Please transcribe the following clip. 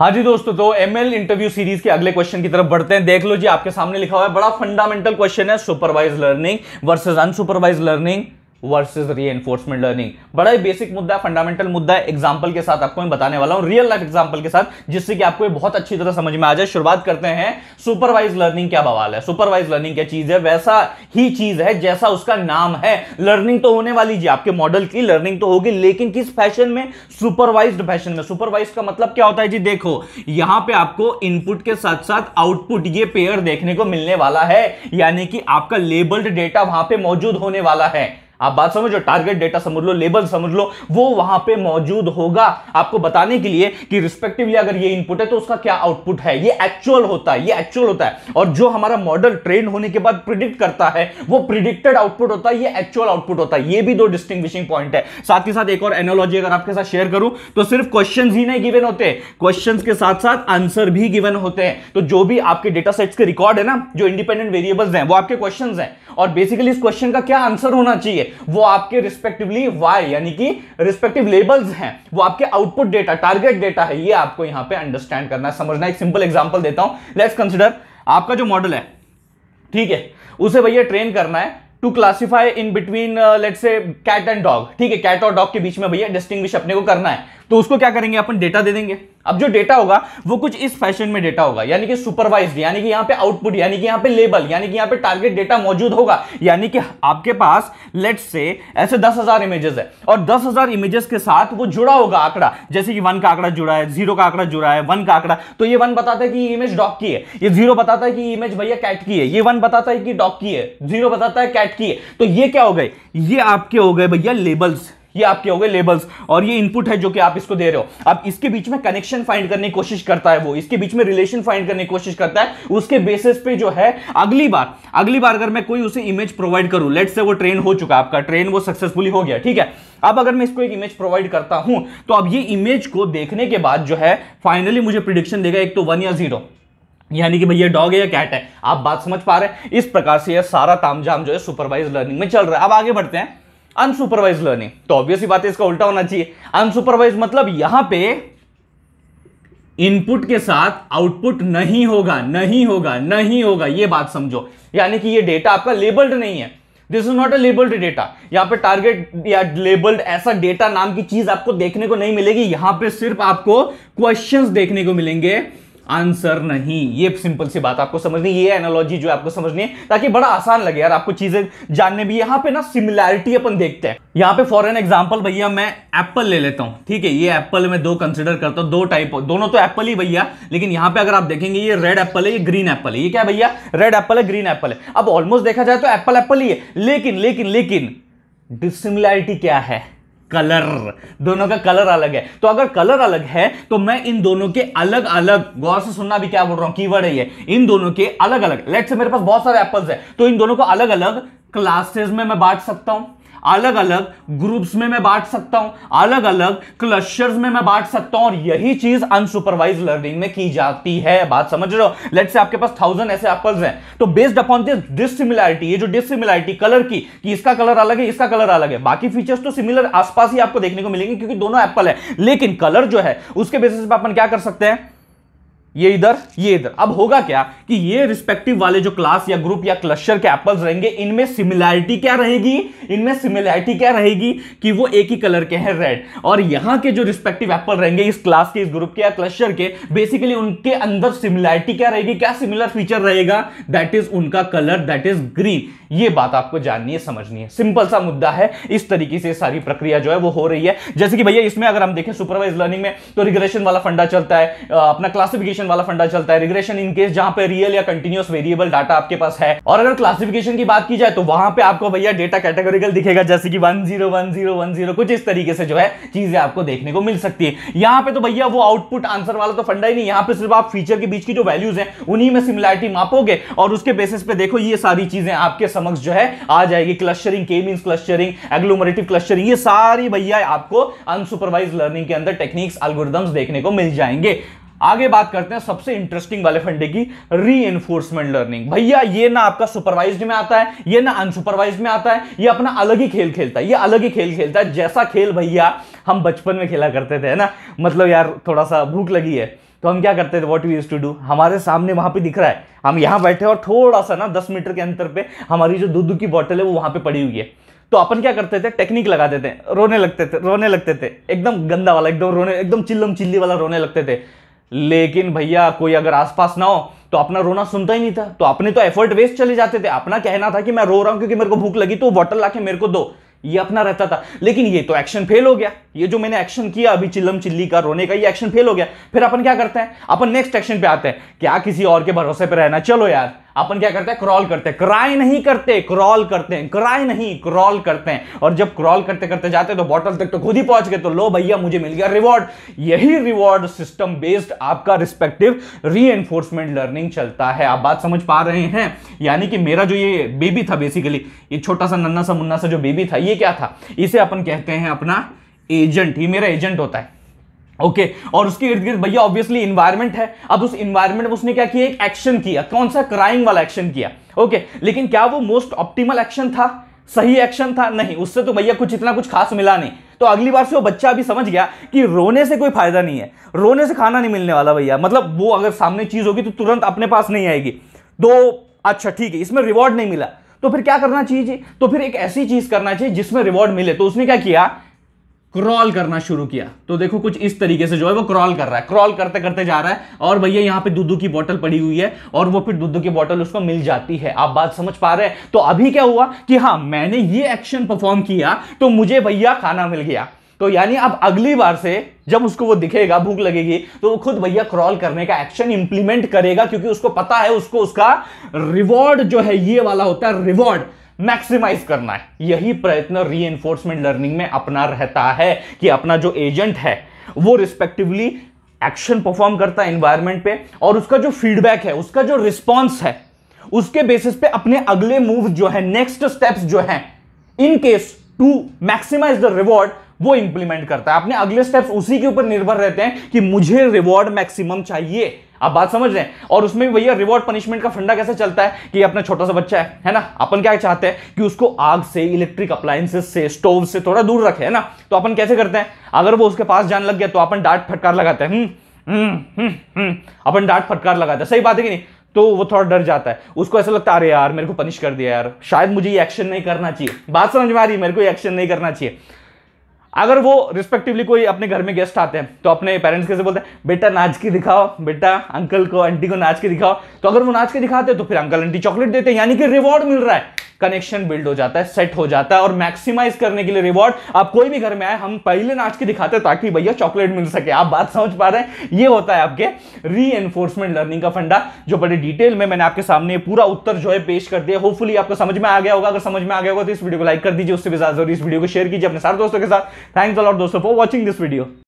हाँ जी दोस्तों तो एमएल इंटरव्यू सीरीज के अगले क्वेश्चन की तरफ बढ़ते हैं देख लो जी आपके सामने लिखा हुआ है बड़ा फंडामेंटल क्वेश्चन है supervise learning versus unsupervise learning versus enforcement learning बड़ा ही बेसिक मुद्दा है फंडामेंटल मुद्दा है एग्जाम्पल के साथ आपको मैं बताने वाला हूं रियल लाइफ एग्जाम्पल के साथ जिससे कि आपको बहुत अच्छी तरह समझ में आ जाए शुरुआत करते हैं सुपरवाइज लर्निंग क्या बवाल है सुपरवाइज लर्निंग क्या चीज है वैसा ही चीज है जैसा उसका नाम है लर्निंग तो होने वाली जी आपके मॉडल की लर्निंग तो होगी लेकिन किस फैशन में सुपरवाइज फैशन में सुपरवाइज का मतलब क्या होता है जी देखो यहां पर आपको इनपुट के साथ साथ आउटपुट ये पेयर देखने को मिलने वाला है यानी कि आपका लेबल्ड डेटा वहां पर मौजूद होने वाला है आप बात समझो टारगेट डेटा समझ लो लेबल समझ लो वो वहां पे मौजूद होगा आपको बताने के लिए कि रिस्पेक्टिवली अगर ये इनपुट है तो उसका क्या आउटपुट है ये एक्चुअल होता है ये एक्चुअल होता है और जो हमारा मॉडल ट्रेन होने के बाद प्रिडिक्ट करता है वो प्रिडिक्टेड आउटपुट होता है ये एक्चुअल आउटपुट होता है ये भी दो डिस्टिंग्विशिंग पॉइंट है साथ ही साथ एक और एनोलॉजी अगर आपके साथ शेयर करूं तो सिर्फ क्वेश्चन ही नहीं गिवन होते क्वेश्चन के साथ साथ आंसर भी गिवन होते हैं तो जो भी आपके डेटा सेट्स के रिकॉर्ड है ना जो इंडिपेंडेंट वेरिएबल्स हैं वो आपके क्वेश्चन हैं और बेसिकली इस क्वेश्चन का क्या आंसर होना चाहिए वो आपके रिस्पेक्टिवली वाई यानी कि रिस्पेक्टिव लेबल्स हैं वो आपके आउटपुट डेटा टारगेट डेटा है ये आपको यहां पे अंडरस्टैंड करना है समझना एक सिंपल एग्जांपल देता हूं लेट्स कंसिडर आपका जो मॉडल है ठीक है उसे भैया ट्रेन करना है to classify in between let say cat and dog ठीक है कैट और डॉग के बीच में भैया डिस्टिंग्विश अपने को करना है तो उसको क्या करेंगे अपन डेटा दे देंगे अब जो डेटा होगा वो कुछ इस फैशन में डेटा होगा यानी कि सुपरवाइज यानी कि यहां पे आउटपुट यानी कि यहां पे लेबल यानी कि यहां पे टारगेट डेटा मौजूद होगा यानी कि आपके पास लेट्स से ऐसे दस हजार इमेजेस है और दस हजार इमेजेस के साथ वो जुड़ा होगा आंकड़ा जैसे कि वन का आंकड़ा जुड़ा है जीरो का आंकड़ा जुड़ा है वन का आंकड़ा तो ये वन बताता है कि इमेज डॉक की है ये जीरो बताता है कि इमेज भैया कैट की है ये वन बताता है कि डॉक की है जीरो बताता है कैट की है तो ये क्या हो गए ये आपके हो गए भैया लेबल्स ये आपके हो गए लेबल्स और ये इनपुट है जो कि आप इसको दे रहे हो अब इसके बीच में कनेक्शन फाइंड करने की कोशिश करता है वो इसके बीच में रिलेशन फाइंड करने की कोशिश करता है उसके बेसिस पे जो है अगली बार अगली बार अगर मैं कोई उसे इमेज प्रोवाइड करूं लेट से वो ट्रेन हो चुका आपका ट्रेन वो सक्सेसफुली हो गया ठीक है अब अगर मैं इसको एक इमेज प्रोवाइड करता हूं तो अब ये इमेज को देखने के बाद जो है फाइनली मुझे प्रिडिक्शन देगा एक तो वन या जीरो यानी कि भैया डॉग है या कैट है आप बात समझ पा रहे हैं इस प्रकार से यह सारा तामझाम जो है सुपरवाइज लर्निंग में चल रहा है अब आगे बढ़ते हैं अनसुपरवाइज लर्निंग तो ऑब्वियसली बात है इसका उल्टा होना चाहिए अनसुपरवाइज मतलब यहां पे इनपुट के साथ आउटपुट नहीं होगा नहीं होगा नहीं होगा ये बात समझो यानी कि ये डेटा आपका लेबल्ड नहीं है this is not a labelled data यहां पे टारगेट या लेबल्ड ऐसा डेटा नाम की चीज आपको देखने को नहीं मिलेगी यहां पे सिर्फ आपको क्वेश्चंस देखने को मिलेंगे आंसर नहीं ये सिंपल सी बात आपको समझनी ये एनोलॉजी जो आपको समझनी है ताकि बड़ा आसान लगे यार आपको चीजें जानने भी यहाँ पे ना सिमिलैरिटी अपन देखते हैं यहाँ पे फॉर एन एग्जाम्पल भैया मैं एप्पल ले लेता हूँ ठीक है ये एप्पल में दो कंसिडर करता हूँ दो टाइप दोनों तो एप्पल ही भैया लेकिन यहाँ पे अगर आप देखेंगे ये रेड एप्पल है ये ग्रीन एप्पल है ये क्या भैया रेड एप्पल है ग्रीन एप्पल है अब ऑलमोस्ट देखा जाए तो एप्पल एप्पल ही है लेकिन लेकिन लेकिन डिसिमिलैरिटी क्या है कलर दोनों का कलर अलग है तो अगर कलर अलग है तो मैं इन दोनों के अलग अलग गौर से सुनना भी क्या बोल रहा हूं कीवर्ड है ये इन दोनों के अलग अलग लेट्स से मेरे पास बहुत सारे एप्पल्स है तो इन दोनों को अलग अलग क्लासेस में मैं बांट सकता हूं अलग अलग ग्रुप्स में मैं बांट सकता हूं अलग अलग क्लस्टर्स में मैं बांट सकता हूं और यही चीज अनसुपरवाइज लर्निंग में की जाती है बात समझ रहे हो लेट से आपके पास थाउजेंड ऐसे एप्पल्स हैं तो बेस्ड अपॉन दिस डिसिमिलैरिटी ये जो डिसिमिलैरिटी कलर की कि इसका कलर अलग है इसका कलर अलग है बाकी फीचर्स तो सिमिलर आसपास ही आपको देखने को मिलेंगे क्योंकि दोनों एप्पल है लेकिन कलर जो है उसके बेसिस पर अपन क्या कर सकते हैं ये इधर ये इधर अब होगा क्या कि ये रिस्पेक्टिव वाले जो क्लास या ग्रुप या क्लस्टर के एप्पल्स रहेंगे इनमें सिमिलैरिटी क्या रहेगी इनमें सिमिलैरिटी क्या रहेगी कि वो एक ही कलर के हैं रेड और यहाँ के जो रिस्पेक्टिव एप्पल रहेंगे इस क्लास के इस ग्रुप के या क्लस्टर के बेसिकली उनके अंदर सिमिलैरिटी क्या रहेगी क्या सिमिलर फीचर रहेगा दैट इज उनका कलर दैट इज ग्रीन ये बात आपको जाननी है समझनी है सिंपल सा मुद्दा है इस तरीके से सारी प्रक्रिया जो है वो हो रही है जैसे कि भैया इसमें अगर हम देखें सुपरवाइज लर्निंग में तो रिग्रेशन वाला फंडा चलता है अपना क्लासिफिकेशन वाला फंडा चलता है रिग्रेशन इन केस जहां पे रियल या कंटिन्यूस वेरिएबल डाटा आपके पास है और अगर क्लासिफिकेशन की बात की जाए तो वहां पे आपको भैया डेटा कैटेगोरिकल दिखेगा जैसे कि one zero one zero one zero कुछ इस तरीके से जो है चीजें आपको देखने को मिल सकती है यहाँ पे तो भैया वो आउटपुट आंसर वाला तो फंडा ही नहीं यहाँ पे सिर्फ आप फीचर के बीच की जो वैल्यूज है उन्हीं में सिमिलैरिटी मापोगे और उसके बेसिस पे देखो ये सारी चीजें आपके समक्ष जो है आ जाएगी क्लस्टरिंग के मीन क्लस्टरिंग एग्लोमरेटिव क्लस्टरिंग ये सारी भैया आपको अनसुपरवाइज लर्निंग के अंदर टेक्निक्स एल्गोरिदम्स देखने को मिल जाएंगे आगे बात करते हैं सबसे इंटरेस्टिंग वाले फंडे की री लर्निंग भैया ये ना आपका सुपरवाइज में आता है ये ना अनसुपरवाइज में आता है ये अपना अलग ही खेल खेलता है ये अलग ही खेल खेलता है जैसा खेल भैया हम बचपन में खेला करते थे ना मतलब यार थोड़ा सा भूख लगी है तो हम क्या करते थे what we use to do हमारे सामने वहां पर दिख रहा है हम यहां बैठे और थोड़ा सा ना दस मीटर के अंतर पे हमारी जो दूध की बॉटल है वो वहां पर पड़ी हुई है तो अपन क्या करते थे टेक्निक लगाते थे रोने लगते थे रोने लगते थे एकदम गंदा वाला एकदम रोने एकदम चिल्लम चिल्ली वाला रोने लगते थे लेकिन भैया कोई अगर आसपास ना हो तो अपना रोना सुनता ही नहीं था तो अपने तो एफर्ट वेस्ट चले जाते थे अपना कहना था कि मैं रो रहा हूं क्योंकि मेरे को भूख लगी तो बॉटल ला के मेरे को दो ये अपना रहता था लेकिन ये तो एक्शन फेल हो गया ये जो मैंने एक्शन किया अभी चिल्लम चिल्ली का रोने का ये एक्शन फेल हो गया फिर अपन क्या करते हैं अपन नेक्स्ट एक्शन पे आते हैं क्या किसी और के भरोसे पर रहना चलो यार अपन क्या करते हैं क्रॉल करते हैं क्राई नहीं करते क्रॉल करते हैं क्राई नहीं क्रॉल करते हैं और जब क्रॉल करते करते जाते तो बॉटल तक तो खुद ही पहुंच गए तो लो भैया मुझे मिल गया रिवॉर्ड यही रिवॉर्ड सिस्टम बेस्ड आपका रिस्पेक्टिव री लर्निंग चलता है आप बात समझ पा रहे हैं यानी कि मेरा जो ये बेबी था बेसिकली ये छोटा सा नन्ना सा मुन्ना सा जो बेबी था ये क्या था इसे अपन कहते हैं अपना एजेंट ये मेरा एजेंट होता है ओके okay. और उसके इर्द गिर्द भैया ऑब्वियसली इन्वायरमेंट है अब उस इन्वायरमेंट में उसने क्या किया एक एक्शन किया कौन सा क्राइम वाला एक्शन किया ओके okay. लेकिन क्या वो मोस्ट ऑप्टिमल एक्शन था सही एक्शन था नहीं उससे तो भैया कुछ इतना कुछ खास मिला नहीं तो अगली बार से वो बच्चा अभी समझ गया कि रोने से कोई फायदा नहीं है रोने से खाना नहीं मिलने वाला भैया मतलब वो अगर सामने चीज होगी तो तुरंत अपने पास नहीं आएगी तो अच्छा ठीक है इसमें रिवॉर्ड नहीं मिला तो फिर क्या करना चाहिए तो फिर एक ऐसी चीज करना चाहिए जिसमें रिवॉर्ड मिले तो उसने क्या किया क्रॉल करना शुरू किया तो देखो कुछ इस तरीके से जो है वो क्रॉल कर रहा है क्रॉल करते करते जा रहा है और भैया यहाँ पे दूध की बोतल पड़ी हुई है और वो फिर दूध की बोतल उसको मिल जाती है आप बात समझ पा रहे हैं तो अभी क्या हुआ कि हाँ मैंने ये एक्शन परफॉर्म किया तो मुझे भैया खाना मिल गया तो यानी अब अगली बार से जब उसको वो दिखेगा भूख लगेगी तो वो खुद भैया क्रॉल करने का एक्शन इंप्लीमेंट करेगा क्योंकि उसको पता है उसको उसका रिवॉर्ड जो है ये वाला होता है रिवॉर्ड मैक्सिमाइज करना है यही प्रयत्न री लर्निंग में अपना रहता है कि अपना जो एजेंट है वो रिस्पेक्टिवली एक्शन परफॉर्म करता है एनवायरमेंट पे और उसका जो फीडबैक है उसका जो रिस्पॉन्स है उसके बेसिस पे अपने अगले मूव जो है नेक्स्ट स्टेप्स जो है in case to maximise the reward वो इंप्लीमेंट करता है अपने अगले स्टेप्स उसी के ऊपर निर्भर रहते हैं कि मुझे रिवॉर्ड मैक्सिमम चाहिए आप बात समझ रहे हैं और उसमें भी भैया रिवॉर्ड पनिशमेंट का फंडा कैसे चलता है कि अपना छोटा सा बच्चा है है ना अपन क्या चाहते हैं कि उसको आग से इलेक्ट्रिक अप्लायंसेस से स्टोव से थोड़ा दूर रखे है ना तो अपन कैसे करते हैं अगर वो उसके पास जान लग गया तो अपन डांट फटकार लगाते हैं हम्म, हम्म, हम्म, अपन डांट फटकार लगाते हैं सही बात है कि नहीं तो वो थोड़ा डर जाता है उसको ऐसा लगता है अरे यार मेरे को पनिश कर दिया यार शायद मुझे ये एक्शन नहीं करना चाहिए बात समझ में आ रही है मेरे को ये एक्शन नहीं करना चाहिए अगर वो रिस्पेक्टिवली कोई अपने घर में गेस्ट आते हैं तो अपने पेरेंट्स कैसे बोलते हैं बेटा नाच के दिखाओ बेटा अंकल को आंटी को नाच के दिखाओ तो अगर वो नाच के दिखाते हैं तो फिर अंकल आंटी चॉकलेट देते हैं यानी कि रिवॉर्ड मिल रहा है कनेक्शन बिल्ड हो जाता है सेट हो जाता है और मैक्सिमाइज करने के लिए रिवॉर्ड आप कोई भी घर में आए हम पहले नाच के दिखाते हैं ताकि भैया चॉकलेट मिल सके आप बात समझ पा रहे हैं ये होता है आपके री एनफोर्समेंट लर्निंग का फंडा जो बड़े डिटेल में मैंने आपके सामने पूरा उत्तर जो है पेश कर दिया होपफुली आपको समझ में आ गया होगा अगर समझ में आ गया होगा तो इस वीडियो को लाइक कर दीजिए उससे भी ज्यादा जरूरी इस वीडियो को शेयर कीजिए अपने सारे दोस्तों के साथ Thanks a lot, dosto, for watching this video.